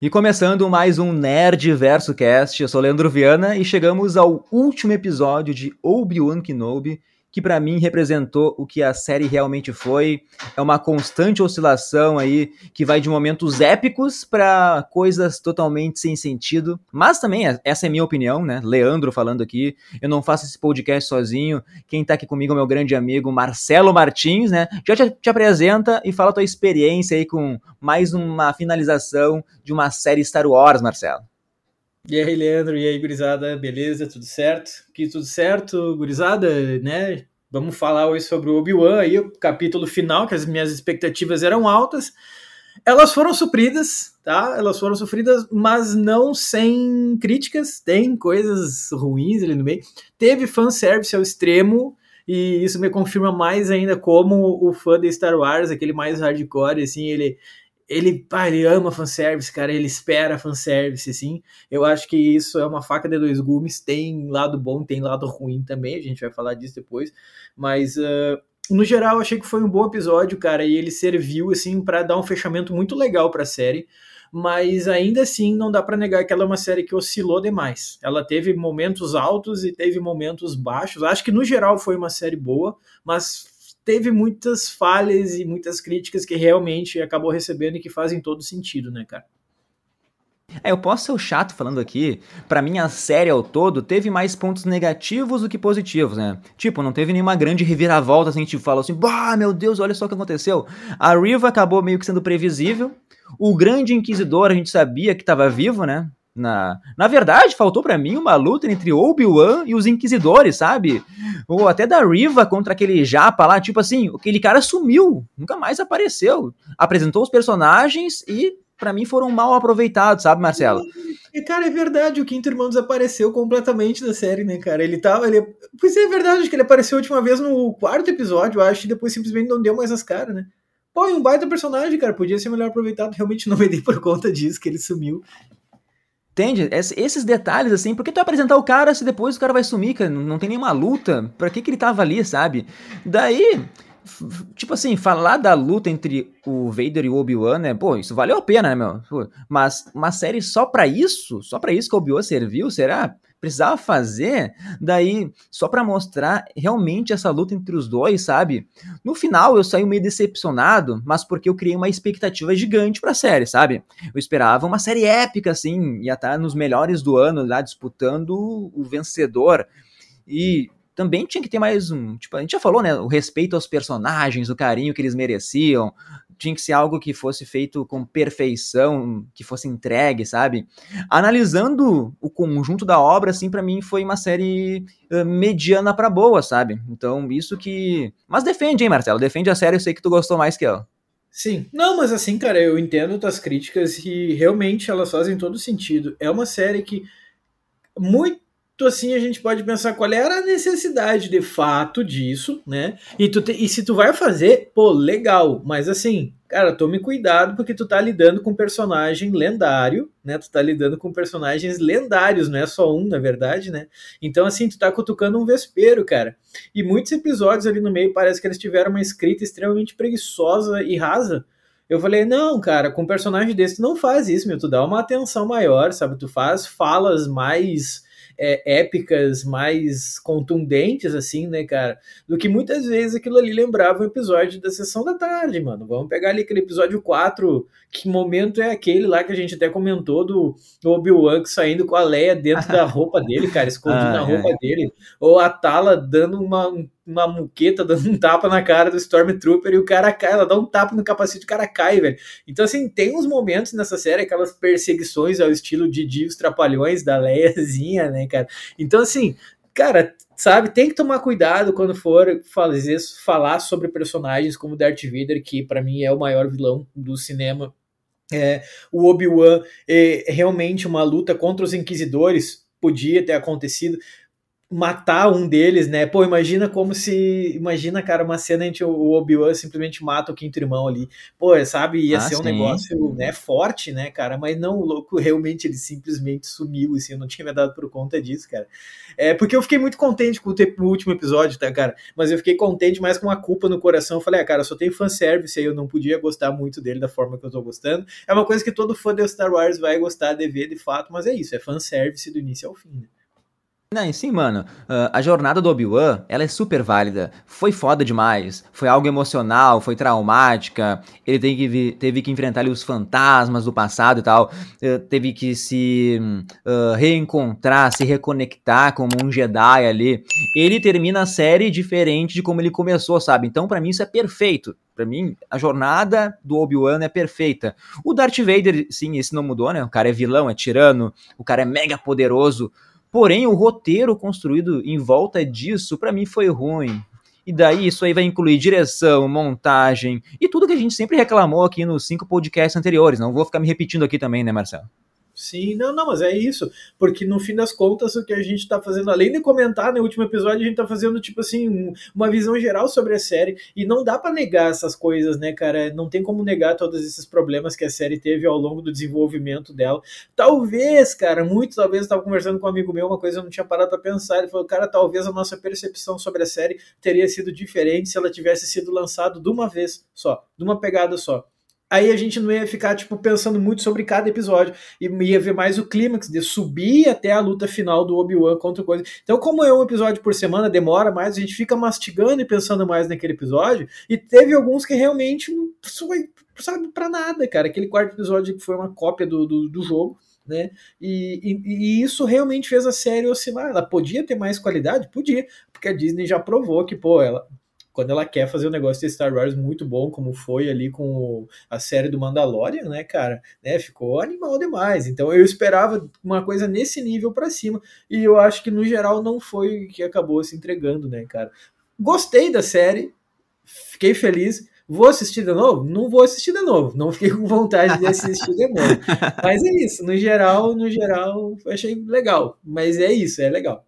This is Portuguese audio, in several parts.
E começando mais um Nerd Verso Cast, eu sou Leandro Viana e chegamos ao último episódio de Obi-Wan Kenobi que para mim representou o que a série realmente foi. É uma constante oscilação aí que vai de momentos épicos para coisas totalmente sem sentido. Mas também é, essa é minha opinião, né? Leandro falando aqui. Eu não faço esse podcast sozinho. Quem tá aqui comigo é meu grande amigo Marcelo Martins, né? Já te, te apresenta e fala a tua experiência aí com mais uma finalização de uma série Star Wars, Marcelo. E aí, Leandro, e aí, gurizada, beleza? Tudo certo? Que tudo certo, gurizada, né? Vamos falar hoje sobre o Obi-Wan aí, o capítulo final, que as minhas expectativas eram altas. Elas foram supridas, tá? Elas foram sofridas, mas não sem críticas. Tem coisas ruins ali no meio. Teve fanservice ao extremo, e isso me confirma mais ainda como o fã de Star Wars, aquele mais hardcore, assim, ele, ele, pá, ele ama fanservice, cara, ele espera fanservice, assim. Eu acho que isso é uma faca de dois gumes, tem lado bom, tem lado ruim também, a gente vai falar disso depois. Mas, uh, no geral, achei que foi um bom episódio, cara, e ele serviu, assim, para dar um fechamento muito legal pra série. Mas ainda assim, não dá para negar que ela é uma série que oscilou demais. Ela teve momentos altos e teve momentos baixos. Acho que no geral foi uma série boa, mas teve muitas falhas e muitas críticas que realmente acabou recebendo e que fazem todo sentido, né, cara? É, eu posso ser o chato falando aqui. Para mim, a série ao todo teve mais pontos negativos do que positivos, né? Tipo, não teve nenhuma grande reviravolta assim, tipo, falou assim, bah, meu Deus, olha só o que aconteceu. A Riva acabou meio que sendo previsível. O grande inquisidor, a gente sabia que estava vivo, né? Na, na verdade, faltou para mim uma luta entre Obi-Wan e os Inquisidores, sabe? Ou até da Riva contra aquele japa lá, tipo assim, aquele cara sumiu, nunca mais apareceu. Apresentou os personagens e para mim foram mal aproveitados, sabe, Marcelo? E, cara, é verdade, o Quinto Irmão desapareceu completamente da série, né, cara? Ele tava. Ele... Pois é, é verdade, acho que ele apareceu a última vez no quarto episódio, acho, e depois simplesmente não deu mais as caras, né? Pô, e um baita personagem, cara, podia ser melhor aproveitado. Realmente não me dei por conta disso, que ele sumiu. Entende? Esses detalhes, assim, por que tu apresentar o cara se depois o cara vai sumir, cara? Não tem nenhuma luta? Pra que, que ele tava ali, sabe? Daí, tipo assim, falar da luta entre o Vader e o Obi-Wan, né? Pô, isso valeu a pena, né, meu? Pô, mas uma série só pra isso? Só pra isso que o Obi-Wan serviu? Será? precisava fazer, daí só para mostrar realmente essa luta entre os dois, sabe? No final eu saí meio decepcionado, mas porque eu criei uma expectativa gigante para a série, sabe? Eu esperava uma série épica assim, ia estar tá nos melhores do ano lá disputando o vencedor. E também tinha que ter mais um. Tipo, a gente já falou, né? O respeito aos personagens, o carinho que eles mereciam, tinha que ser algo que fosse feito com perfeição, que fosse entregue, sabe? Analisando o conjunto da obra, assim, para mim foi uma série mediana para boa, sabe? Então, isso que. Mas defende, hein, Marcelo? Defende a série, eu sei que tu gostou mais que ela. Sim. Não, mas assim, cara, eu entendo tuas críticas e realmente elas fazem todo sentido. É uma série que muito assim, a gente pode pensar qual era a necessidade de fato disso, né? E, tu te, e se tu vai fazer, pô, legal, mas assim, cara, tome cuidado porque tu tá lidando com um personagem lendário, né? Tu tá lidando com personagens lendários, não é só um, na verdade, né? Então, assim, tu tá cutucando um vespeiro, cara. E muitos episódios ali no meio parece que eles tiveram uma escrita extremamente preguiçosa e rasa. Eu falei, não, cara, com um personagem desse tu não faz isso, meu. Tu dá uma atenção maior, sabe? Tu faz falas mais é, épicas, mais contundentes, assim, né, cara? Do que muitas vezes aquilo ali lembrava o um episódio da sessão da tarde, mano. Vamos pegar ali aquele episódio 4, que momento é aquele lá que a gente até comentou do, Obi-Wan saindo com a Leia dentro da roupa dele, cara, escondido ah, na roupa é. dele. Ou a Tala dando uma, um uma muqueta dando um tapa na cara do Stormtrooper e o cara cai, ela dá um tapa no capacete e o cara cai, velho. Então, assim, tem uns momentos nessa série, aquelas perseguições ao estilo de os Trapalhões da Leiazinha, né, cara? Então, assim, cara, sabe, tem que tomar cuidado quando for fazer, falar sobre personagens como Darth Vader, que para mim é o maior vilão do cinema. É, o Obi-Wan é realmente uma luta contra os Inquisidores podia ter acontecido, matar um deles, né? Pô, imagina como se. Imagina, cara, uma cena em que o Obi-Wan simplesmente mata o quinto irmão ali. Pô, sabe? Ia ah, ser um sim. negócio né, forte, né, cara? Mas não, o louco realmente ele simplesmente sumiu, assim. Eu não tinha me dado por conta disso, cara. É porque eu fiquei muito contente com o, o último episódio, tá, cara? Mas eu fiquei contente mais com a culpa no coração. Eu falei, ah, cara, só tem fanservice aí, eu não podia gostar muito dele da forma que eu tô gostando. É uma coisa que todo fã de Star Wars vai gostar de ver, de fato, mas é isso, é fanservice do início ao fim, né? Não, sim, mano. Uh, a jornada do Obi-Wan, ela é super válida. Foi foda demais. Foi algo emocional, foi traumática. Ele que, teve que enfrentar ali, os fantasmas do passado e tal. Uh, teve que se uh, reencontrar, se reconectar como um Jedi ali. Ele termina a série diferente de como ele começou, sabe? Então, para mim, isso é perfeito. Pra mim, a jornada do Obi-Wan é perfeita. O Darth Vader, sim, esse não mudou, né? O cara é vilão, é tirano, o cara é mega poderoso. Porém, o roteiro construído em volta disso, para mim, foi ruim. E daí isso aí vai incluir direção, montagem e tudo que a gente sempre reclamou aqui nos cinco podcasts anteriores. Não vou ficar me repetindo aqui também, né, Marcelo? Sim, não, não, mas é isso. Porque no fim das contas, o que a gente tá fazendo, além de comentar no né, último episódio, a gente tá fazendo, tipo assim, um, uma visão geral sobre a série. E não dá para negar essas coisas, né, cara? Não tem como negar todos esses problemas que a série teve ao longo do desenvolvimento dela. Talvez, cara, muito talvez eu tava conversando com um amigo meu, uma coisa eu não tinha parado pra pensar. Ele falou, cara, talvez a nossa percepção sobre a série teria sido diferente se ela tivesse sido lançada de uma vez só, de uma pegada só aí a gente não ia ficar tipo pensando muito sobre cada episódio e ia ver mais o clímax de subir até a luta final do Obi-Wan contra coisa. Então, como é um episódio por semana, demora mais, a gente fica mastigando e pensando mais naquele episódio e teve alguns que realmente não foi, sabe, para nada, cara. Aquele quarto episódio que foi uma cópia do, do, do jogo. Né? E, e, e, isso realmente fez a série oscilar. Ela podia ter mais qualidade? Podia, porque a Disney já provou que, pô, ela quando ela quer fazer um negócio de Star Wars muito bom, como foi ali com a série do Mandalorian, né, cara? Né, ficou animal demais. Então eu esperava uma coisa nesse nível para cima, e eu acho que no geral não foi que acabou se entregando, né, cara? Gostei da série, fiquei feliz. Vou assistir de novo? Não vou assistir de novo. Não fiquei com vontade de assistir de novo. Mas é isso. No geral, no geral, achei legal. Mas é isso, é legal.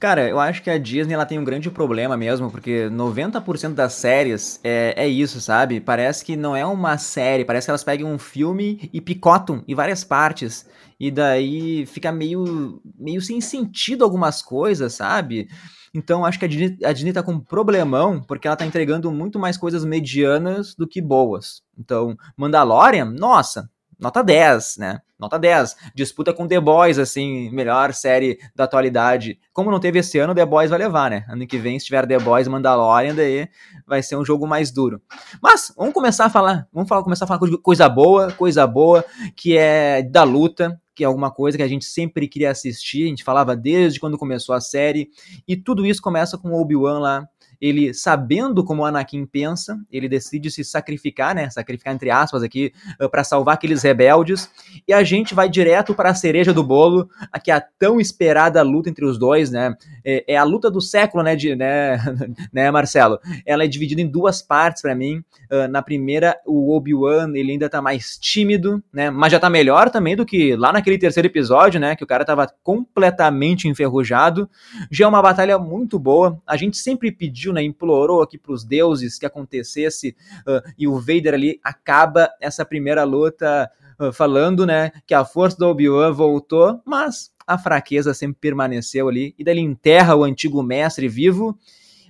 Cara, eu acho que a Disney ela tem um grande problema mesmo, porque 90% das séries é, é isso, sabe? Parece que não é uma série, parece que elas pegam um filme e picotam em várias partes. E daí fica meio, meio sem sentido algumas coisas, sabe? Então acho que a Disney, a Disney tá com um problemão, porque ela tá entregando muito mais coisas medianas do que boas. Então, Mandalorian, nossa, nota 10, né? Nota 10. Disputa com The Boys, assim, melhor série da atualidade. Como não teve esse ano, The Boys vai levar, né? Ano que vem, se tiver The Boys, Mandalorian, daí vai ser um jogo mais duro. Mas, vamos começar a falar, vamos falar, começar a falar coisa boa, coisa boa, que é da luta, que é alguma coisa que a gente sempre queria assistir, a gente falava desde quando começou a série, e tudo isso começa com o Obi-Wan lá, ele sabendo como o Anakin pensa, ele decide se sacrificar, né? Sacrificar entre aspas aqui, eh, para salvar aqueles rebeldes. E a gente vai direto para a cereja do bolo, aqui é a tão esperada luta entre os dois, né? É, é a luta do século, né, de, né, né, Marcelo? Ela é dividida em duas partes para mim. Uh, na primeira, o Obi-Wan, ele ainda tá mais tímido, né? Mas já tá melhor também do que lá naquele terceiro episódio, né? Que o cara tava completamente enferrujado. Já é uma batalha muito boa. A gente sempre pediu pediu, né, implorou aqui para os deuses que acontecesse, uh, e o Vader ali acaba essa primeira luta uh, falando, né, que a força do Obi-Wan voltou, mas a fraqueza sempre permaneceu ali, e dele enterra o antigo mestre vivo,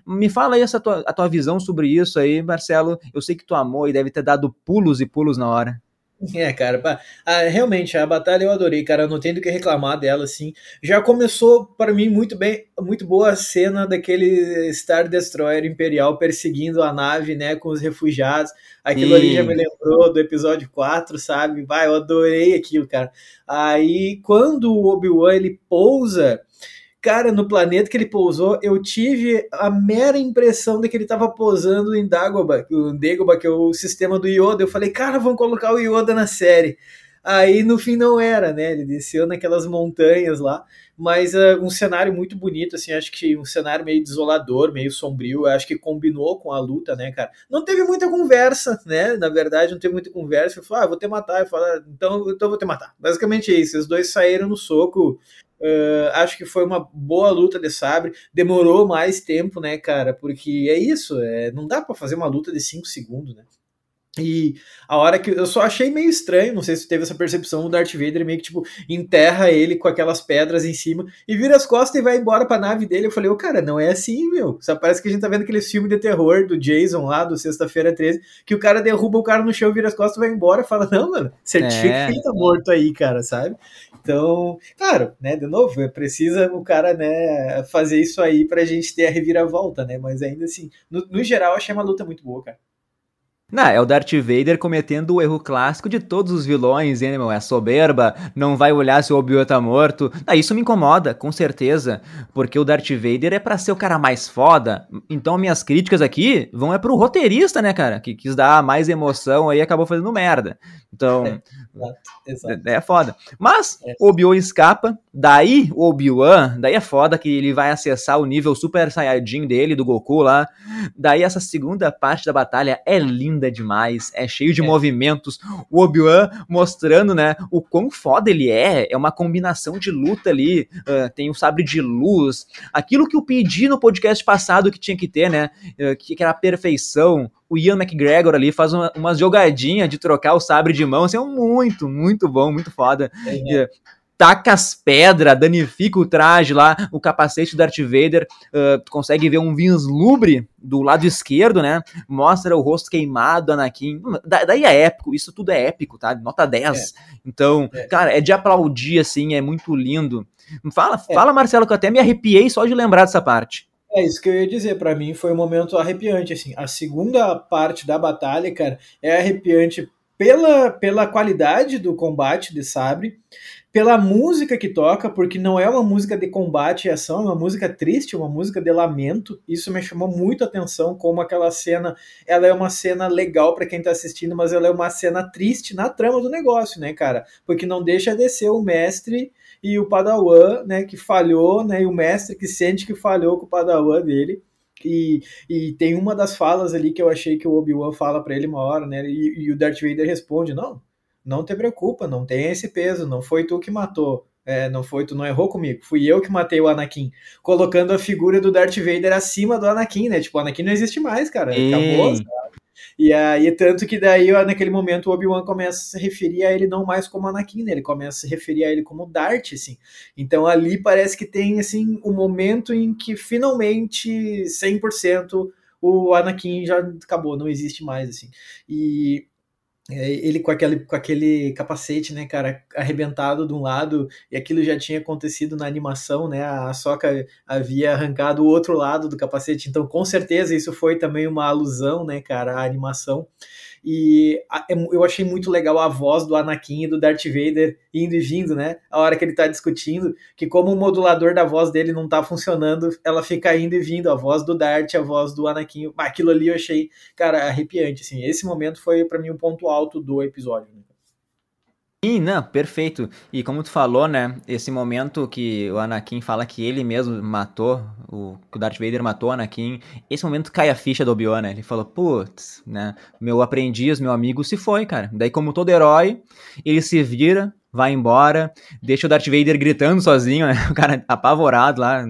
me fala aí essa tua, a tua visão sobre isso aí, Marcelo. Eu sei que tu amou e deve ter dado pulos e pulos na hora. É, cara, ah, realmente a batalha eu adorei, cara. Não tenho do que reclamar dela, assim. Já começou para mim muito bem, muito boa a cena daquele Star Destroyer Imperial perseguindo a nave, né, com os refugiados. Aquilo hum. ali já me lembrou do episódio 4, sabe? Vai, eu adorei aquilo, cara. Aí quando o Obi-Wan ele pousa, Cara, no planeta que ele pousou, eu tive a mera impressão de que ele estava pousando em Dagobah, o Dagobah, que é o sistema do Yoda. Eu falei, cara, vão colocar o Yoda na série. Aí no fim não era, né? Ele desceu naquelas montanhas lá, mas uh, um cenário muito bonito, assim, acho que um cenário meio desolador, meio sombrio, acho que combinou com a luta, né, cara? Não teve muita conversa, né? Na verdade, não teve muita conversa. Eu falei, ah, vou te matar. Eu falei, ah, então, então eu vou te matar. Basicamente é isso. Os dois saíram no soco, Uh, acho que foi uma boa luta de sabre. Demorou mais tempo, né, cara? Porque é isso, é, não dá para fazer uma luta de 5 segundos, né? E a hora que eu só achei meio estranho, não sei se teve essa percepção, o Darth Vader meio que tipo enterra ele com aquelas pedras em cima e vira as costas e vai embora pra nave dele. Eu falei, ô oh, cara, não é assim, meu. Só parece que a gente tá vendo aquele filme de terror do Jason lá, do Sexta-feira 13, que o cara derruba o cara no chão, vira as costas, vai embora fala, não, mano, certifica é. que ele tá morto aí, cara, sabe? Então, claro, né, de novo, é, precisa o cara, né, fazer isso aí pra gente ter a reviravolta, né? Mas ainda assim, no, no geral, achei uma luta muito boa, cara. Não, é o Darth Vader cometendo o erro clássico de todos os vilões, Animal. É soberba, não vai olhar se o Obi-Wan tá morto. Ah, isso me incomoda, com certeza. Porque o Darth Vader é para ser o cara mais foda. Então minhas críticas aqui vão é pro roteirista, né, cara? Que quis dar mais emoção aí e acabou fazendo merda. Então. É, é, é foda. Mas é. Obi-Wan escapa. Daí o Obi-Wan, daí é foda que ele vai acessar o nível super saiyajin dele, do Goku lá. Daí essa segunda parte da batalha é linda linda demais, é cheio de é. movimentos. O Obi-Wan mostrando, né, o quão foda ele é. É uma combinação de luta ali. Uh, tem um sabre de luz. Aquilo que eu pedi no podcast passado que tinha que ter, né? Uh, que, era a perfeição o Ian McGregor ali faz uma, uma jogadinha de trocar o sabre de mão, assim, é muito, muito bom, muito foda. É, taca as pedras, danifica o traje lá, o capacete do Darth Vader, uh, tu consegue ver um vislumbre do lado esquerdo, né? Mostra o rosto queimado, Anakin. Da, daí é épico, isso tudo é épico, tá? Nota 10. É. Então, é. cara, é de aplaudir, assim, é muito lindo. Fala, é. fala, Marcelo, que eu até me arrepiei só de lembrar dessa parte. É isso que eu ia dizer, para mim foi um momento arrepiante, assim. A segunda parte da batalha, cara, é arrepiante pela, pela qualidade do combate de sabre pela música que toca, porque não é uma música de combate e ação, é uma música triste, uma música de lamento. Isso me chamou muito a atenção, como aquela cena, ela é uma cena legal para quem tá assistindo, mas ela é uma cena triste na trama do negócio, né, cara? Porque não deixa de ser o mestre e o padawan, né, que falhou, né, e o mestre que sente que falhou com o padawan dele. E, e tem uma das falas ali que eu achei que o Obi-Wan fala para ele uma hora, né? E, e o Darth Vader responde: Não, não te preocupa, não tem esse peso, não foi tu que matou, é, não foi tu não errou comigo, fui eu que matei o Anakin, colocando a figura do Darth Vader acima do Anakin, né? Tipo, o Anakin não existe mais, cara, Ei. acabou, sabe? E aí, tanto que daí, naquele momento, o Obi-Wan começa a se referir a ele não mais como Anakin, né? Ele começa a se referir a ele como Dart, assim. Então, ali parece que tem, assim, o um momento em que, finalmente, 100% o Anakin já acabou, não existe mais, assim. E é, ele com aquele, com aquele capacete, né, cara, arrebentado de um lado, e aquilo já tinha acontecido na animação, né, a Soca havia arrancado o outro lado do capacete, então com certeza isso foi também uma alusão, né, cara, à animação. E é eu achei muito legal a voz do Anakin e do Darth Vader indo e vindo, né? A hora que ele tá discutindo, que como o modulador da voz dele não tá funcionando, ela fica indo e vindo, a voz do Darth, a voz do Anakin. Aquilo ali eu achei, cara, arrepiante, assim. Esse momento foi para mim o um ponto alto do episódio. Né? Sim, não, perfeito. E como tu falou, né, esse momento que o Anakin fala que ele mesmo matou, o, que o Darth Vader matou o Anakin, esse momento cai a ficha do Obi-Wan, né? Ele fala, putz, né, meu aprendiz, meu amigo se foi, cara. Daí como todo herói, ele se vira, vai embora, deixa o Darth Vader gritando sozinho, né? O cara apavorado lá,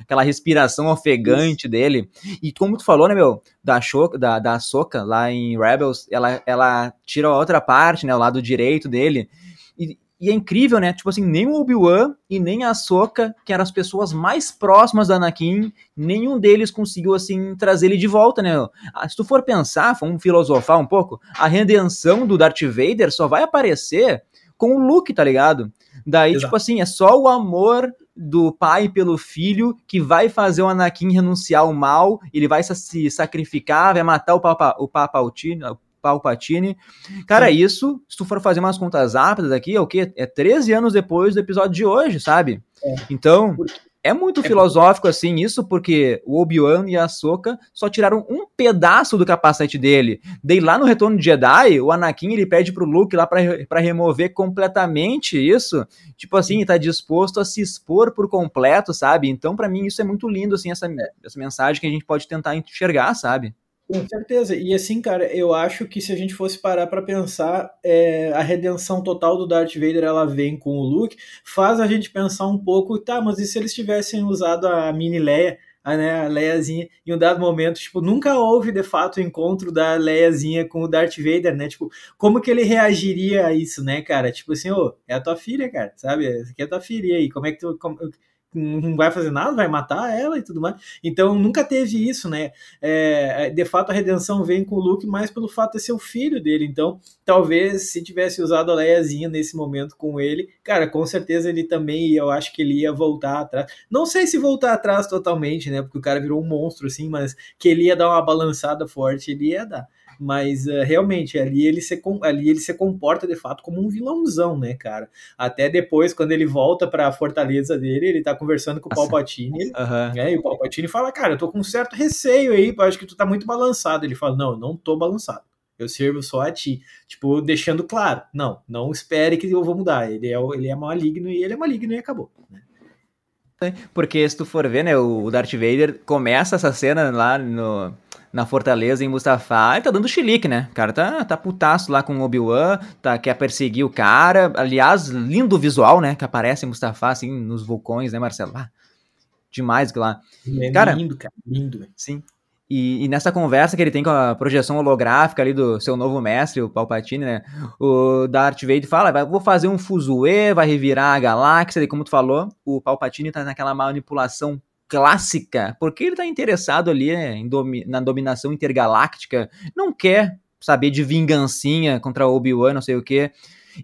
aquela respiração ofegante dele. E como tu falou, né, meu, da, da, da Soca lá em Rebels, ela, ela tira a outra parte, né? O lado direito dele. E, e é incrível, né? Tipo assim, nem o Obi-Wan e nem a Soca, que eram as pessoas mais próximas da Anakin, nenhum deles conseguiu, assim, trazer ele de volta, né? Ah, se tu for pensar, vamos filosofar um pouco, a redenção do Darth Vader só vai aparecer com o Luke, tá ligado? Daí, Exato. tipo assim, é só o amor do pai pelo filho que vai fazer o Anakin renunciar ao mal, ele vai se sacrificar, vai matar o Papa, o Papaltine, o Palpatine. Cara, Sim. isso, se tu for fazer umas contas rápidas aqui, é o quê? É 13 anos depois do episódio de hoje, sabe? É. Então, é muito é filosófico, bom. assim, isso, porque o Obi-Wan e a Ahsoka só tiraram um pedaço do capacete dele. Daí lá no Retorno de Jedi, o Anakin, ele pede pro Luke lá para remover completamente isso. Tipo assim, tá disposto a se expor por completo, sabe? Então, para mim, isso é muito lindo, assim, essa, essa mensagem que a gente pode tentar enxergar, sabe? Com certeza. E assim, cara, eu acho que se a gente fosse parar para pensar, é, a redenção total do Darth Vader ela vem com o Luke, faz a gente pensar um pouco, tá, mas e se eles tivessem usado a mini Leia? A, né, a Leiazinha, em um dado momento, tipo, nunca houve de fato o encontro da Leiazinha com o Darth Vader, né? Tipo, como que ele reagiria a isso, né, cara? Tipo assim, ô, é a tua filha, cara, sabe? Essa aqui é a tua filha, e aí? Como é que tu. Como, não vai fazer nada, vai matar ela e tudo mais. Então nunca teve isso, né? É, é, de fato, a redenção vem com o Luke mais pelo fato de ser o filho dele. Então, talvez se tivesse usado a Leiazinha nesse momento com ele, cara, com certeza ele também eu acho que ele ia voltar atrás. Não sei se voltar atrás totalmente, né? Porque o cara virou um monstro, assim, mas que ele ia dar uma balançada forte, ele ia dar. Mas uh, realmente, ali ele, se, ali ele se comporta de fato como um vilãozão, né, cara? Até depois, quando ele volta pra fortaleza dele, ele tá conversando com o Palpatine. Uhum. Né, e o Palpatine fala: Cara, eu tô com um certo receio aí, acho que tu tá muito balançado. Ele fala: Não, eu não tô balançado. Eu sirvo só a ti. Tipo, deixando claro, não, não espere que eu vou mudar. Ele é, ele é maligno e ele é maligno e acabou. Né? Porque se tu for ver, né, o Darth Vader começa essa cena lá no, na Fortaleza em Mustafá, ele tá dando chilique, né? O cara tá, tá putaço lá com o Obi-Wan, tá, quer perseguir o cara. Aliás, lindo visual, né? Que aparece em Mustafá, assim, nos vulcões, né, Marcelo? Ah, demais que lá. É cara, lindo, cara. Lindo. Sim. E, e, nessa conversa que ele tem com a projeção holográfica ali do seu novo mestre, o Palpatine, né? O Darth Vader fala, vou fazer um fuzuê, vai revirar a galáxia. E como tu falou, o Palpatine tá naquela manipulação clássica, porque ele está interessado ali é, domi na dominação intergaláctica, não quer saber de vingancinha contra Obi-Wan, não sei o quê.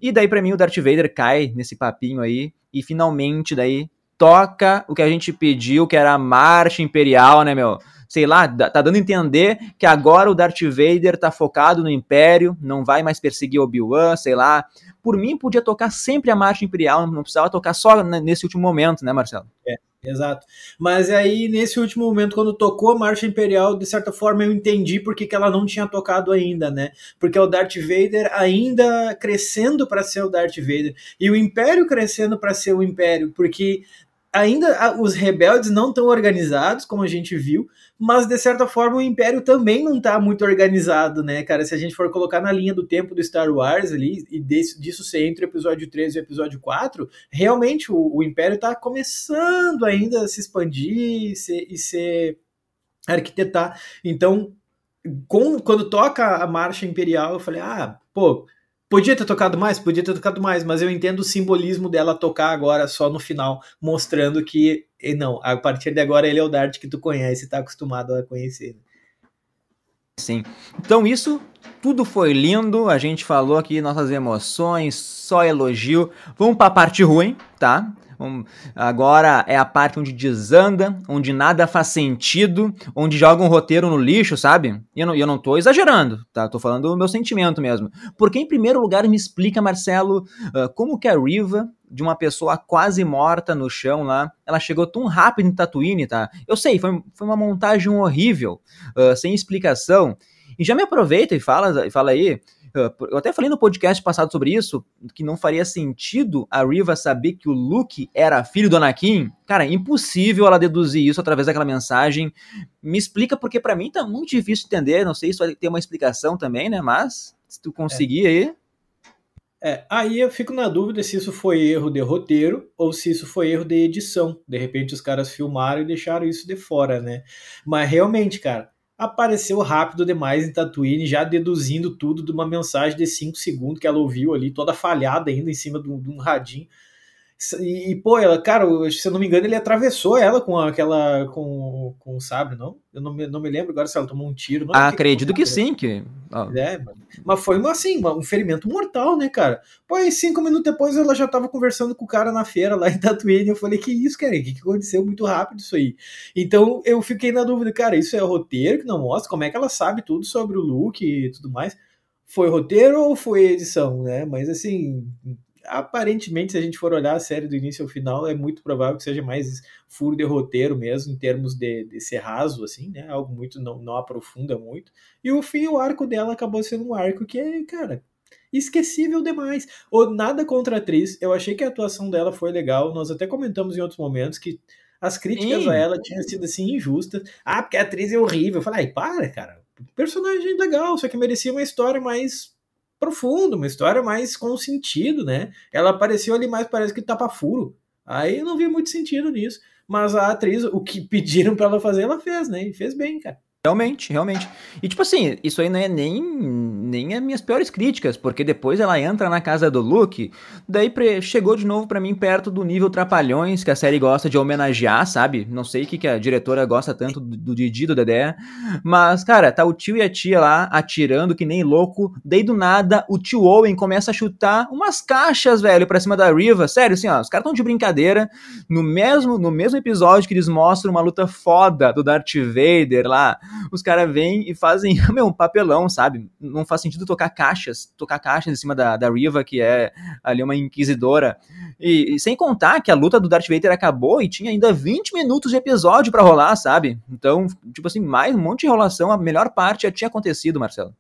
E daí para mim o Darth Vader cai nesse papinho aí e finalmente daí toca o que a gente pediu, que era a marcha imperial, né, meu? Sei lá, tá dando a entender que agora o Darth Vader tá focado no Império, não vai mais perseguir Obi-Wan, sei lá. Por mim, podia tocar sempre a marcha imperial, não precisava tocar só nesse último momento, né, Marcelo? É. Exato. Mas é aí, nesse último momento, quando tocou a Marcha Imperial, de certa forma eu entendi porque que ela não tinha tocado ainda, né? Porque é o Darth Vader ainda crescendo para ser o Darth Vader e o Império crescendo para ser o Império, porque ainda os rebeldes não estão organizados, como a gente viu, mas de certa forma o Império também não está muito organizado, né, cara? Se a gente for colocar na linha do tempo do Star Wars ali, e desse, disso ser entre o episódio 3 e o episódio 4, realmente o, o Império está começando ainda a se expandir e se, e arquitetar. Então, com, quando toca a Marcha Imperial, eu falei, ah, pô Podia ter tocado mais, podia ter tocado mais, mas eu entendo o simbolismo dela tocar agora só no final, mostrando que, não, a partir de agora ele é o Dart que tu conhece, tá acostumado a conhecer. Sim. Então isso tudo foi lindo, a gente falou aqui nossas emoções, só elogio. Vamos para a parte ruim, tá? Agora é a parte onde desanda, onde nada faz sentido, onde joga um roteiro no lixo, sabe? E eu não, eu não tô exagerando, tá? Tô falando o meu sentimento mesmo. Porque, em primeiro lugar, me explica, Marcelo, ah, como que a Riva de uma pessoa quase morta no chão lá. Ela chegou tão rápido em Tatooine, tá? Eu sei, foi, foi uma montagem horrível, uh, sem explicação. E já me aproveita e fala, e fala aí eu até falei no podcast passado sobre isso, que não faria sentido a Riva saber que o Luke era filho do Anakin. Cara, impossível ela deduzir isso através daquela mensagem. Me explica, porque para mim tá muito difícil entender, não sei se vai ter uma explicação também, né? Mas, se tu conseguir é. aí... É, aí eu fico na dúvida se isso foi erro de roteiro ou se isso foi erro de edição. De repente os caras filmaram e deixaram isso de fora, né? Mas realmente, cara, apareceu rápido demais em Tatooine, já deduzindo tudo de uma mensagem de 5 segundos que ela ouviu ali, toda falhada ainda em cima de um, de um radinho. E, pô, ela, cara, se eu não me engano, ele atravessou ela com aquela. com, com o sabre, não? Eu não me, não me lembro agora se ela tomou um tiro. Não, ah, acredito que, que sim, que. Oh. É, mas foi assim, um ferimento mortal, né, cara? Pô, aí cinco minutos depois ela já tava conversando com o cara na feira lá em Tatooine. Eu falei, que isso, cara? O que, que aconteceu muito rápido isso aí? Então eu fiquei na dúvida, cara, isso é roteiro que não mostra? Como é que ela sabe tudo sobre o Luke e tudo mais? Foi roteiro ou foi edição, né? Mas assim, aparentemente, se a gente for olhar a série do início ao final, é muito provável que seja mais furo de roteiro mesmo, em termos de, de ser raso, assim, né? Algo muito, não, não aprofunda muito. E o fim, o arco dela acabou sendo um arco que, é cara, esquecível demais. Ou nada contra a atriz, eu achei que a atuação dela foi legal, nós até comentamos em outros momentos que as críticas Sim. a ela tinham sido, assim, injustas. Ah, porque a atriz é horrível. Eu falei, ai, para, cara. Personagem é legal, só que merecia uma história mais profunda, uma história mais com sentido, né? Ela apareceu ali mais parece que tapa tá furo. Aí não vi muito sentido nisso. Mas a atriz, o que pediram para ela fazer, ela fez, né? E fez bem, cara. Realmente, realmente. E tipo assim, isso aí não é nem, nem as minhas piores críticas, porque depois ela entra na casa do Luke, daí pre... chegou de novo para mim perto do nível Trapalhões que a série gosta de homenagear, sabe? Não sei o que, que a diretora gosta tanto do, do Didi, do Dedé, mas cara, tá o tio e a tia lá atirando que nem louco, daí do nada o tio Owen começa a chutar umas caixas, velho, pra cima da Riva, sério, assim ó, os caras tão de brincadeira, no mesmo, no mesmo episódio que eles mostram uma luta foda do Darth Vader lá, os caras vêm e fazem, meu, um papelão, sabe? Não faz sentido tocar caixas, tocar caixas em cima da, da Riva, que é ali uma inquisidora. E, e sem contar que a luta do Darth Vader acabou e tinha ainda 20 minutos de episódio para rolar, sabe? Então, tipo assim, mais um monte de enrolação, a melhor parte já tinha acontecido, Marcelo.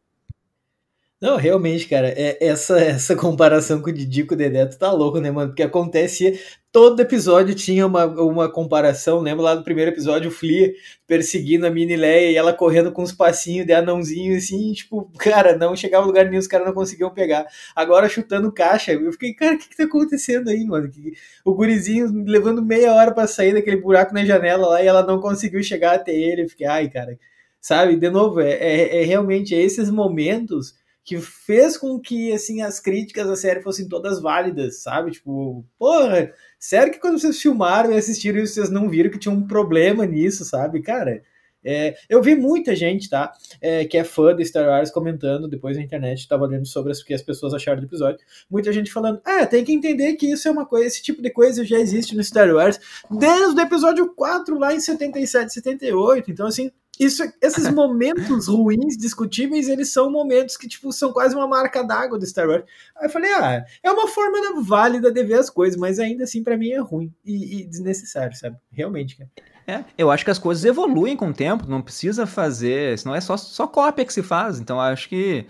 Não, realmente, cara, é, essa, essa comparação com o Didi com o Dedé, tu tá louco, né, mano? Porque acontece todo episódio tinha uma, uma comparação. Lembro lá do primeiro episódio, o Flea perseguindo a Mini Leia e ela correndo com os passinhos de anãozinho, assim, tipo, cara, não chegava lugar nenhum, os caras não conseguiam pegar. Agora chutando caixa, eu fiquei, cara, o que que tá acontecendo aí, mano? Que, o gurizinho levando meia hora para sair daquele buraco na janela lá e ela não conseguiu chegar até ele. Eu fiquei, ai, cara, sabe? De novo, é, é, é realmente esses momentos que fez com que assim as críticas à série fossem todas válidas, sabe? Tipo, porra, sério que quando vocês filmaram e assistiram isso, vocês não viram que tinha um problema nisso, sabe? Cara, é, eu vi muita gente, tá? É, que é fã de Star Wars comentando depois na internet, tava lendo sobre o que as pessoas acharam do episódio. Muita gente falando, ah, tem que entender que isso é uma coisa, esse tipo de coisa já existe no Star Wars desde o episódio 4, lá em 77, 78. Então, assim, isso, esses momentos ruins, discutíveis, eles são momentos que, tipo, são quase uma marca d'água do Star Wars. Aí eu falei, ah, é uma forma válida de ver as coisas, mas ainda assim, para mim, é ruim e, e desnecessário, sabe? Realmente, cara. É, eu acho que as coisas evoluem com o tempo, não precisa fazer, senão é só, só cópia que se faz. Então acho que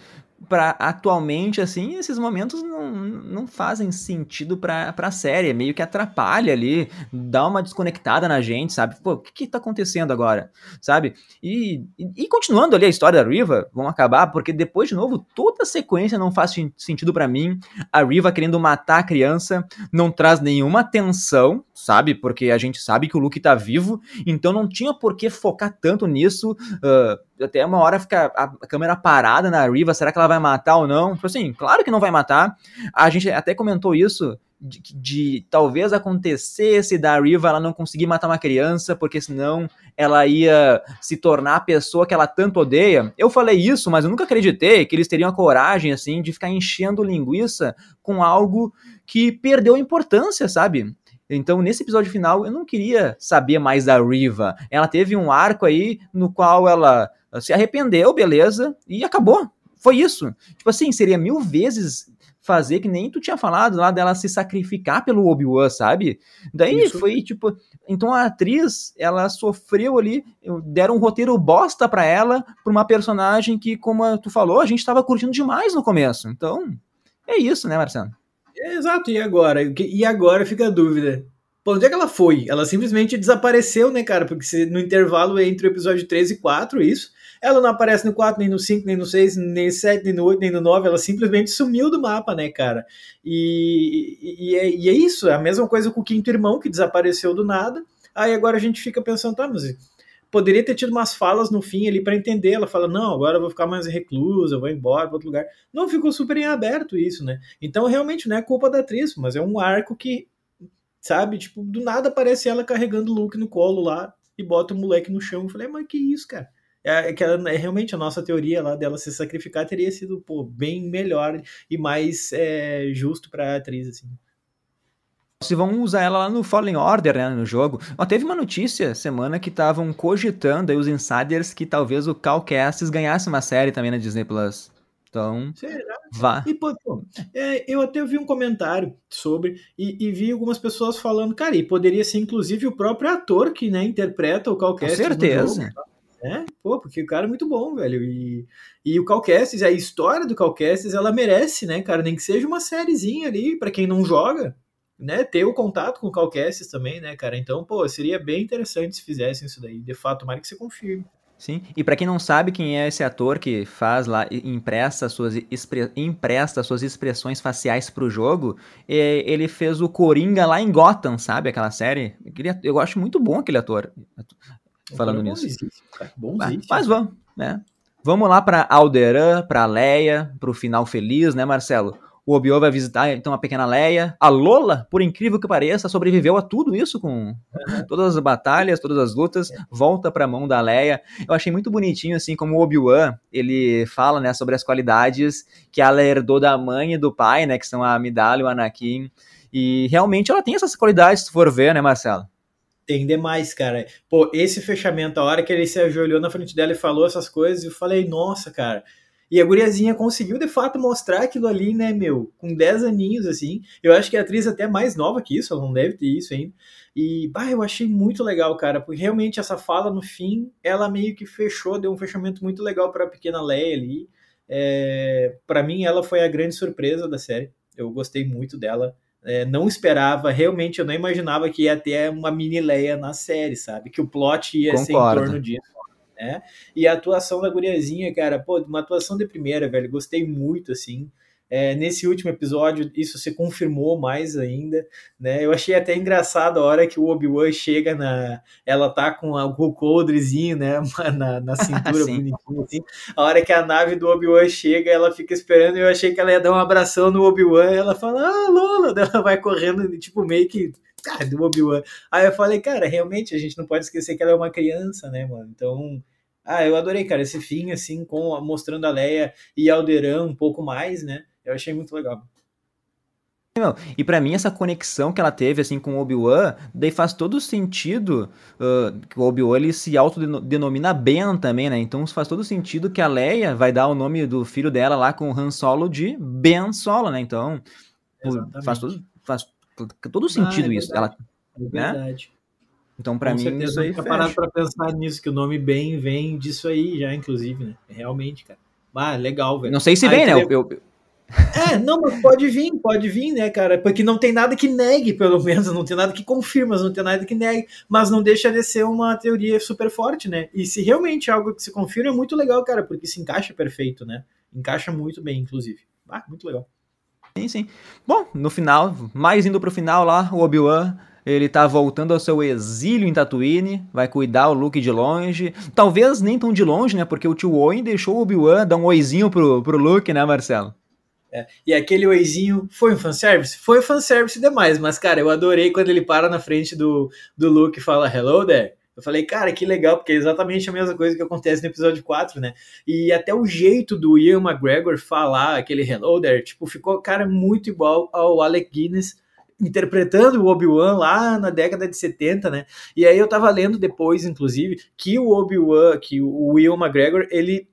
para atualmente assim, esses momentos não, não fazem sentido para a série, é meio que atrapalha ali, dá uma desconectada na gente, sabe? Pô, o que, que tá acontecendo agora? Sabe? E, e, e continuando ali a história da Riva, vamos acabar porque depois de novo toda a sequência não faz sentido para mim. A Riva querendo matar a criança, não traz nenhuma tensão sabe? Porque a gente sabe que o Luke tá vivo, então não tinha por que focar tanto nisso. Uh, até uma hora fica a câmera parada na Riva, será que ela vai matar ou não? Tipo assim, claro que não vai matar. A gente até comentou isso. De, de talvez acontecesse da Riva ela não conseguir matar uma criança, porque senão ela ia se tornar a pessoa que ela tanto odeia. Eu falei isso, mas eu nunca acreditei que eles teriam a coragem, assim, de ficar enchendo linguiça com algo que perdeu importância, sabe? Então, nesse episódio final, eu não queria saber mais da Riva. Ela teve um arco aí no qual ela ah, se arrependeu, beleza, e acabou. Foi isso. Tipo assim, seria mil vezes fazer que nem tu tinha falado lá dela se sacrificar pelo Obi-Wan, sabe? Daí Isso. foi tipo, então a atriz, ela sofreu ali, deram um roteiro bosta para ela, pra uma personagem que, como tu falou, a gente tava curtindo demais no começo. Então, é isso, né, Marcelo? Exato, e agora? E agora fica a dúvida. Pô, onde é que ela foi? Ela simplesmente desapareceu, né, cara? Porque se, no intervalo entre o episódio 3 e 4, isso, ela não aparece no 4, nem no 5, nem no 6, nem no 7, nem no 8, nem no 9, ela simplesmente sumiu do mapa, né, cara? E, e, é, e é isso, é a mesma coisa com o quinto irmão que desapareceu do nada. Aí agora a gente fica pensando, tá, mas poderia ter tido umas falas no fim ali para entender. Ela fala: não, agora eu vou ficar mais reclusa, vou embora para outro lugar. Não ficou super em aberto isso, né? Então realmente não é culpa da atriz, mas é um arco que, sabe, tipo, do nada aparece ela carregando o Luke no colo lá e bota o moleque no chão. Eu falei: ah, mas que isso, cara? É, é, que ela, é realmente a nossa teoria lá dela se sacrificar teria sido pô, bem melhor e mais é, justo para a atriz assim se vão usar ela lá no Fallen Order, né, no jogo. teve uma notícia semana que estavam cogitando aí os insiders que talvez o Cal Kestis ganhasse uma série também na Disney Plus. Então, Será? vá. E, pô, é, eu até vi um comentário sobre e, e, vi algumas pessoas falando, cara, e poderia ser inclusive o próprio ator que né, interpreta o Cal Kestis. Com certeza. Jogo, é, Pô, porque o cara é muito bom, velho. E, e o Cal a história do Cal ela merece, né, cara? Nem que seja uma sériezinha ali, para quem não joga, né, ter o contato com o Calcassis também, né, cara? Então, pô, seria bem interessante se fizessem isso daí. De fato, tomara que você confirme. Sim, e para quem não sabe quem é esse ator que faz lá, empresta suas, expre, empresta suas expressões faciais pro jogo, é, ele fez o Coringa lá em Gotham, sabe? Aquela série. Eu acho muito bom aquele ator, falando é nisso. Bom, mas, mas vamos, né? Vamos lá para Alderan, para Leia, para o final feliz, né, Marcelo? o Obi-Wan vai visitar então a pequena Leia. A Lola, por incrível que pareça, sobreviveu a tudo isso com todas as batalhas, todas as lutas, é. volta para a mão da Leia. Eu achei muito bonitinho assim como o Obi-Wan, ele fala, né, sobre as qualidades que ela herdou da mãe e do pai, né, que são a Amidala e o Anakin. E realmente ela tem essas qualidades, se for ver, né, Marcelo? Tem demais, cara. Pô, esse fechamento, a hora que ele se ajoelhou na frente dela e falou essas coisas, eu falei, nossa, cara, e a guriazinha conseguiu, de fato, mostrar aquilo ali, né, meu? Com 10 aninhos, assim. Eu acho que a atriz é até mais nova que isso, ela não deve ter isso ainda. E, bah, eu achei muito legal, cara, porque realmente essa fala, no fim, ela meio que fechou, deu um fechamento muito legal pra pequena Leia ali. É, para mim, ela foi a grande surpresa da série. Eu gostei muito dela. É, não esperava, realmente eu não imaginava que ia ter uma mini Leia na série, sabe? Que o plot ia Concordo. ser em torno disso né? E a atuação da guriazinha, cara, pô, uma atuação de primeira, velho. Gostei muito, assim. É, nesse último episódio, isso se confirmou mais ainda, né? Eu achei até engraçado a hora que o Obi-Wan chega na... Ela tá com o coldrezinho, né? Na, na cintura, bonitinho, assim. A hora que a nave do Obi-Wan chega, ela fica esperando eu achei que ela ia dar um abração no Obi-Wan. Ela fala, ah, Lola! Ela vai correndo, tipo, meio que cara, ah, do Obi-Wan. Aí eu falei, cara, realmente a gente não pode esquecer que ela é uma criança, né, mano? Então, ah, eu adorei, cara, esse fim, assim, com mostrando a Leia e Alderan um pouco mais, né? Eu achei muito legal. E para mim essa conexão que ela teve assim com o Obi-Wan, daí faz todo sentido uh, ah, que o Obi-Wan ele se autodenomina Ben também, né? Então faz todo sentido que a Leia vai dar o nome do filho dela lá com o Han Solo de Ben Solo, né? Então Exatamente. faz todo faz todo sentido ah, é isso. Ela, é né? verdade. Então, para mim, certeza, isso aí fica parado para pensar nisso, que o nome bem vem disso aí já, inclusive, né? É, realmente, cara. Ah, legal, velho. Não sei se vem, né? Eu, eu... É, não, mas pode vir, pode vir, né, cara? Porque não tem nada que negue, pelo menos, não tem nada que confirma, não tem nada que negue, mas não deixa de ser uma teoria super forte, né? E se realmente é algo que se confirma, é muito legal, cara, porque se encaixa perfeito, né? Encaixa muito bem, inclusive. Ah, muito legal. Sim, sim. Bom, no final, mais indo pro final lá, o Obi-Wan ele tá voltando ao seu exílio em Tatooine, vai cuidar o Luke de longe. Talvez nem tão de longe, né? Porque o tio Owen deixou o Obi-Wan dar um oizinho pro, pro Luke, né, Marcelo? É. E aquele oizinho foi um fanservice? Foi um fanservice demais, mas, cara, eu adorei quando ele para na frente do, do Luke e fala Hello there. Eu falei, cara, que legal, porque é exatamente a mesma coisa que acontece no episódio 4, né? E até o jeito do Ian McGregor falar aquele Hello there, tipo, ficou, cara, muito igual ao Alec Guinness interpretando o Obi-Wan lá na década de 70, né? E aí eu tava lendo depois, inclusive, que o Obi-Wan, que o Will McGregor, ele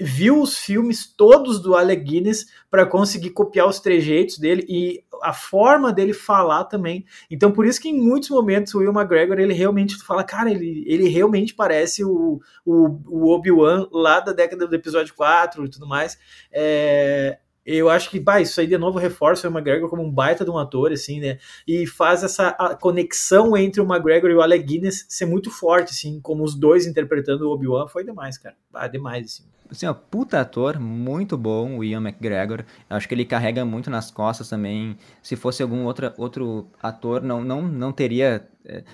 viu os filmes todos do Alec Guinness para conseguir copiar os trejeitos dele e a forma dele falar também. Então por isso que em muitos momentos o Will McGregor ele realmente fala, cara, ele, ele realmente parece o, o, o Obi-Wan lá da década do episódio 4 e tudo mais. É, eu acho que, bah, isso aí de novo reforça o McGregor como um baita de um ator, assim, né? E faz essa conexão entre o McGregor e o Alec Guinness ser muito forte, assim, como os dois interpretando o Obi-Wan, foi demais, cara. Ah, demais, assim. Assim, ó, puta ator, muito bom o Ian McGregor. Acho que ele carrega muito nas costas também. Se fosse algum outra, outro ator, não, não, não teria é,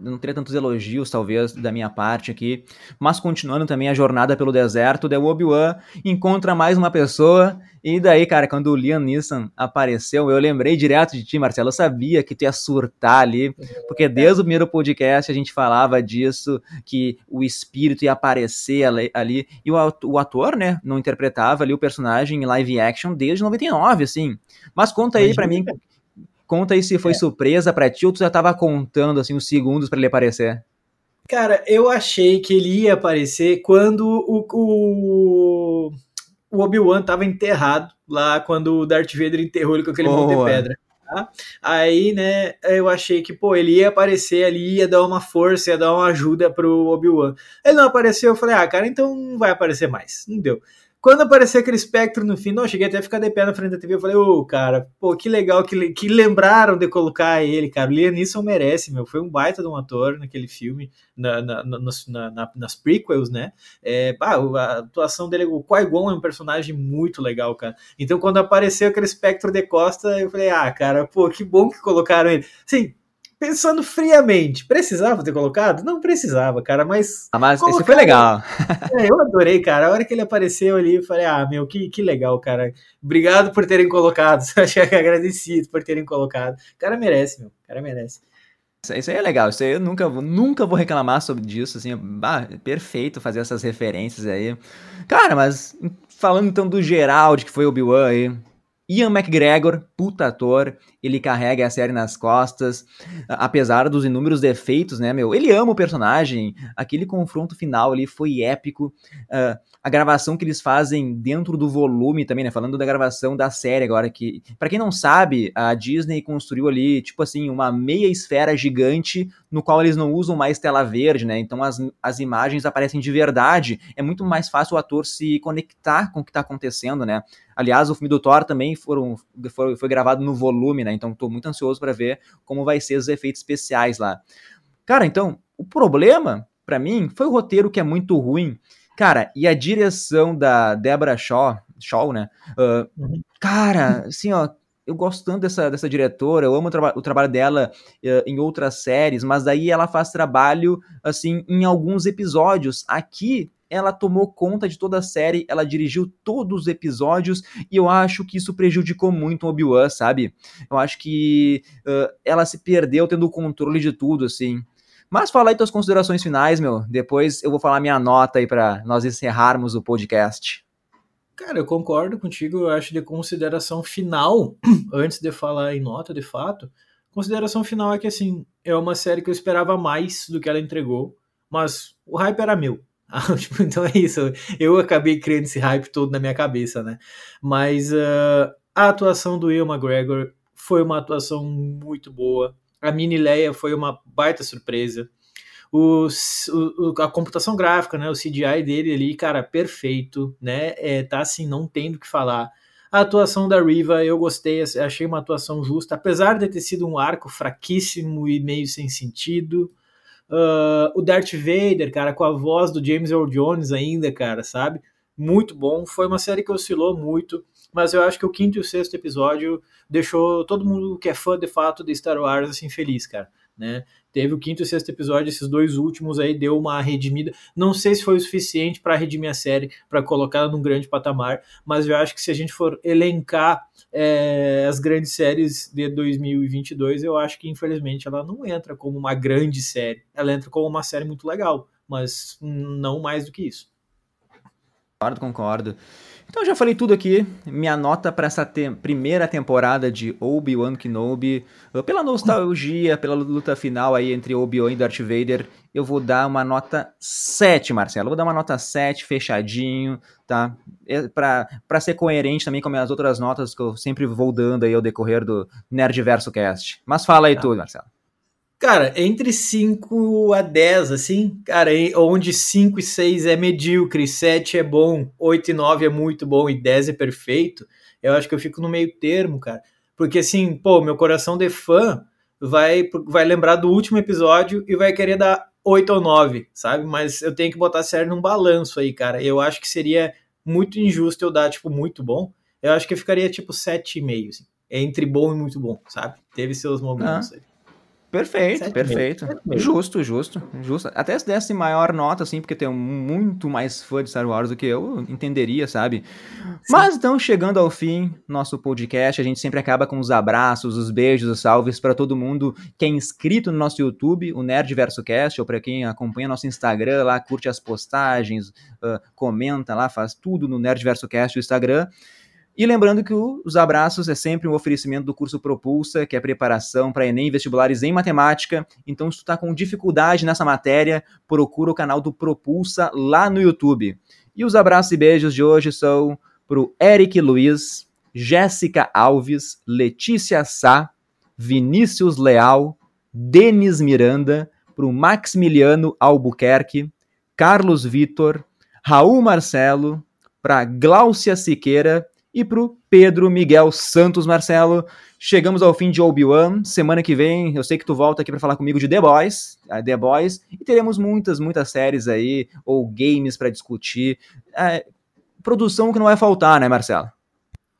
não teria tantos elogios, talvez, da minha parte aqui. Mas continuando também a jornada pelo deserto, o Obi-Wan encontra mais uma pessoa. E daí, cara, quando o Liam Neeson apareceu, eu lembrei direto de ti, Marcelo. Eu sabia que tu ia surtar ali, porque desde o primeiro podcast a gente falava disso, que o espírito ia aparecer ali. E o ator, né, não interpretava ali o personagem em live action desde 99, assim. Mas conta aí para mim Conta aí se foi é. surpresa para ti ou tu já tava contando assim os segundos para ele aparecer. Cara, eu achei que ele ia aparecer quando o, o, o Obi-Wan tava enterrado lá, quando o Darth Vader enterrou ele com aquele monte de pedra. Tá? Aí, né, eu achei que, pô, ele ia aparecer ali, ia dar uma força, ia dar uma ajuda pro Obi-Wan. Ele não apareceu, eu falei, ah, cara, então não vai aparecer mais. Não deu. Quando aparecer aquele espectro no fim, não, cheguei até a ficar de pé na frente da TV. Eu falei, ô, oh, cara, pô, que legal que, que lembraram de colocar ele, cara. O Liam Neeson merece, meu. Foi um baita de um ator naquele filme, na, na, na, na nas prequels, né? É, pá, a atuação dele, o Qui-Gon é um personagem muito legal, cara. Então, quando apareceu aquele espectro de Costa, eu falei, ah, cara, pô, que bom que colocaram ele. Sim, pensando friamente, precisava ter colocado? Não precisava, cara, mas. Ah, mas isso foi legal. é, eu adorei, cara. A hora que ele apareceu ali, eu falei, ah, meu, que, que legal, cara. Obrigado por terem colocado. que agradecido por terem colocado. O cara merece, meu. O cara merece. Isso aí é legal, isso aí eu nunca, nunca vou reclamar sobre disso, assim, perfeito fazer essas referências aí. Cara, mas falando então do geral, de que foi o Obi-Wan aí, Ian McGregor, puta ator, ele carrega a série nas costas, apesar dos inúmeros defeitos, né, meu? Ele ama o personagem, aquele confronto final ali foi épico. Uh, a gravação que eles fazem dentro do volume também, né? Falando da gravação da série agora, que, para quem não sabe, a Disney construiu ali, tipo assim, uma meia esfera gigante no qual eles não usam mais tela verde, né? Então as, as imagens aparecem de verdade. É muito mais fácil o ator se conectar com o que está acontecendo, né? Aliás, o filme do Thor também foram, foi, foi gravado no volume, né? Então estou muito ansioso para ver como vai ser os efeitos especiais lá. Cara, então, o problema, para mim, foi o roteiro que é muito ruim. Cara, e a direção da Deborah Shaw, Shaw, né? Uh, cara, assim, ó, eu gosto tanto dessa, dessa diretora, eu amo o, o trabalho dela uh, em outras séries, mas daí ela faz trabalho, assim, em alguns episódios. Aqui, ela tomou conta de toda a série, ela dirigiu todos os episódios, e eu acho que isso prejudicou muito o Obi-Wan, sabe? Eu acho que uh, ela se perdeu tendo o controle de tudo, assim. Mas fala aí tuas considerações finais, meu. Depois eu vou falar minha nota aí para nós encerrarmos o podcast. Cara, eu concordo contigo, eu acho de consideração final, antes de falar em nota de fato, consideração final é que assim, é uma série que eu esperava mais do que ela entregou, mas o hype era meu. Tipo, então é isso, eu acabei criando esse hype todo na minha cabeça, né? Mas uh, a atuação do Will McGregor foi uma atuação muito boa. A Mini Leia foi uma baita surpresa o, o, a computação gráfica, né? O CGI dele ali, cara, perfeito, né? É, tá assim, não tendo o que falar. A atuação da Riva, eu gostei, achei uma atuação justa, apesar de ter sido um arco fraquíssimo e meio sem sentido. Uh, o Darth Vader, cara, com a voz do James Earl Jones ainda, cara, sabe? Muito bom. Foi uma série que oscilou muito, mas eu acho que o quinto e o sexto episódio deixou todo mundo que é fã de fato de Star Wars assim feliz, cara. Né? Teve o quinto e sexto episódio, esses dois últimos aí deu uma redimida. Não sei se foi o suficiente para redimir a série, para colocá-la num grande patamar, mas eu acho que se a gente for elencar é, as grandes séries de 2022, eu acho que infelizmente ela não entra como uma grande série. Ela entra como uma série muito legal, mas não mais do que isso. Concordo, concordo. Então já falei tudo aqui. Minha nota para essa te primeira temporada de Obi-Wan Kenobi, pela nostalgia, pela luta final aí entre Obi-Wan e Darth Vader, eu vou dar uma nota 7, Marcelo. vou dar uma nota 7, fechadinho, tá? É para ser coerente também com as outras notas que eu sempre vou dando aí ao decorrer do Nerdverso Cast. Mas fala aí tá. tudo, Marcelo. Cara, entre 5 a 10, assim, cara, onde 5 e 6 é medíocre, 7 é bom, 8 e 9 é muito bom e 10 é perfeito, eu acho que eu fico no meio termo, cara. Porque assim, pô, meu coração de fã vai, vai lembrar do último episódio e vai querer dar 8 ou 9, sabe? Mas eu tenho que botar a série num balanço aí, cara. Eu acho que seria muito injusto eu dar, tipo, muito bom. Eu acho que eu ficaria, tipo, 7,5, assim. Entre bom e muito bom, sabe? Teve seus momentos ah. aí. Perfeito, perfeito. perfeito. Justo, justo, justo. Até se desse maior nota, assim, porque tem muito mais fã de Star Wars do que eu, entenderia, sabe? Sim. Mas então, chegando ao fim, nosso podcast, a gente sempre acaba com os abraços, os beijos, os salves para todo mundo que é inscrito no nosso YouTube, o Nerd Verso Cast, ou para quem acompanha nosso Instagram lá, curte as postagens, uh, comenta lá, faz tudo no Nerd Verso Cast, o Instagram. E lembrando que o, os abraços é sempre um oferecimento do curso Propulsa, que é preparação para Enem vestibulares em matemática. Então, se tu está com dificuldade nessa matéria, procura o canal do Propulsa lá no YouTube. E os abraços e beijos de hoje são para o Eric Luiz, Jéssica Alves, Letícia Sá, Vinícius Leal, Denis Miranda, para o Maximiliano Albuquerque, Carlos Vitor, Raul Marcelo, para Gláucia Siqueira e para o Pedro Miguel Santos Marcelo, chegamos ao fim de Obi-Wan. Semana que vem, eu sei que tu volta aqui para falar comigo de The Boys, The Boys, e teremos muitas, muitas séries aí, ou games para discutir. É, produção que não vai faltar, né, Marcelo?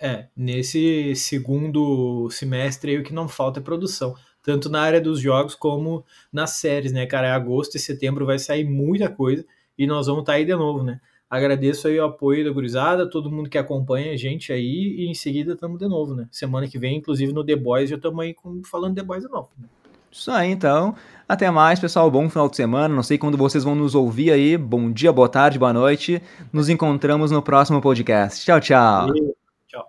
É, nesse segundo semestre aí o que não falta é produção tanto na área dos jogos como nas séries, né, cara? É agosto e setembro vai sair muita coisa e nós vamos estar tá aí de novo, né? Agradeço aí o apoio da gurizada, todo mundo que acompanha a gente aí, e em seguida estamos de novo, né? Semana que vem, inclusive no The Boys, já estamos aí com, falando The Boys de é novo. Né? Isso aí, então. Até mais, pessoal. Bom final de semana. Não sei quando vocês vão nos ouvir aí. Bom dia, boa tarde, boa noite. Nos encontramos no próximo podcast. Tchau, tchau. E...